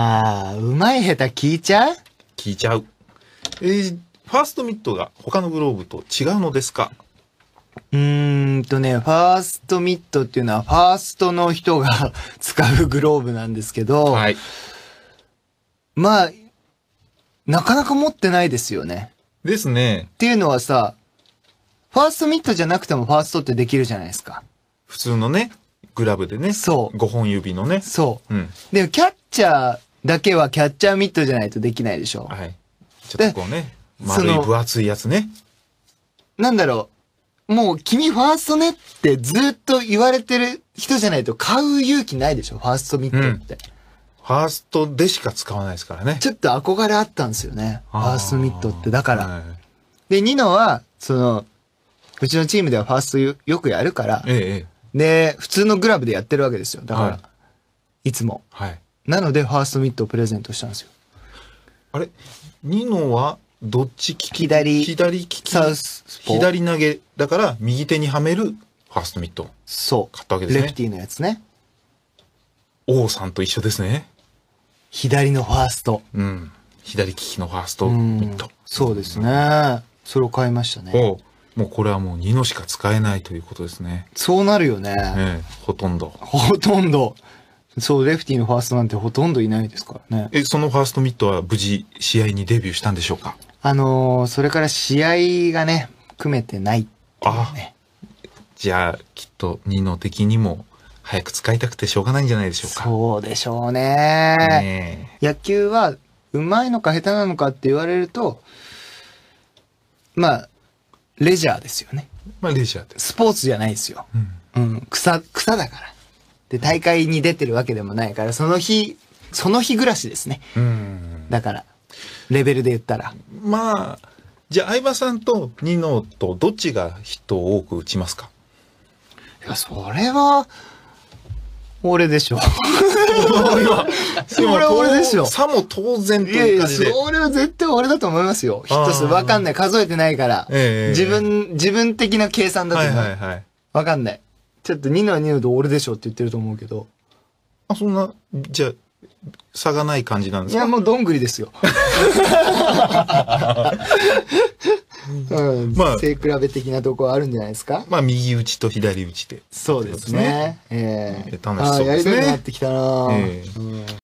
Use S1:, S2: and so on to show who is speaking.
S1: ああ、うまい下手聞いちゃう
S2: 聞いちゃう。えー、ファーストミットが他のグローブと違うのですか
S1: うーんとね、ファーストミットっていうのは、ファーストの人が 使うグローブなんですけど、はい、まあ、なかなか持ってないですよね。ですね。っていうのはさ、ファーストミットじゃなくてもファーストってできるじゃないですか。普通のね、グラブでね。そう。5本指のね。そう。うん。で、キャッチャーだけはキャッチャーミットじゃないとできないでしょ。はい。ちょっとこ
S2: うね、丸い分厚い
S1: やつね。なんだろう。もう君ファーストねってずっと言われてる人じゃないと買う勇気ないでしょ、ファーストミットって。うん、ファーストでしか使わないですからね。ちょっと憧れあったんですよね、ファーストミットって。だから。はい、で、ニノは、その、うちのチームではファーストよくやるから、ええ、で、普通のグラブでやってるわけですよ。だから、はい、いつも。はい。なのでファーストミットをプレゼントしたんですよあれニノはどっち利き左
S2: 左利きサウスポ左投げだから右手にはめるファーストミットそう買ったわけですねレフティーのやつね王さんと一緒ですね左のファーストうん左利きのファーストミットそうですね、うん、
S1: それを買いましたねもうこれはもう2のしか使えないということですねそうなるよね、ね、ほとんどほとんどそう、レフティのファーストなんてほとんどいないですか
S2: らね。え、そのファーストミットは無事試合にデビューしたんでしょうか
S1: あのー、それから試合がね、組めてないてい、
S2: ね、あじゃあ、きっと、二の的にも、早く使いたくてしょうがないんじゃないでしょうか。
S1: そうでしょうね。ね野球は、うまいのか下手なのかって言われると、まあ、レジャーですよね。まあ、レジャーです。スポーツじゃないですよ。うん、うん、草、草だから。で、大会に出てるわけでもないから、その日、その日暮らしですね。だから、レベルで言ったら。まあ、じゃあ相
S2: 葉さんとニノとどっちが人を多く打ちますかいや、そ
S1: れは、俺でしょ。
S2: それは俺でしょ。さも
S1: 当然という感じで。いやそれは絶対俺だと思いますよ。ヒット数わかんない。数えてないから。えー、自分、自分的な計算だと思う。はいはいはい。わかんない。ちょっと2のニュード俺でしょって言ってると思うけど。あ、そんな、じゃあ、差がない感じなんですいや、もうどんぐりですよ。うん、まあ背比べ的なとこあるんじゃないですかまあ、右打ちと左打ちで。そうですね。
S2: ええ楽しそうですねあやりたくなってきたな、ええうん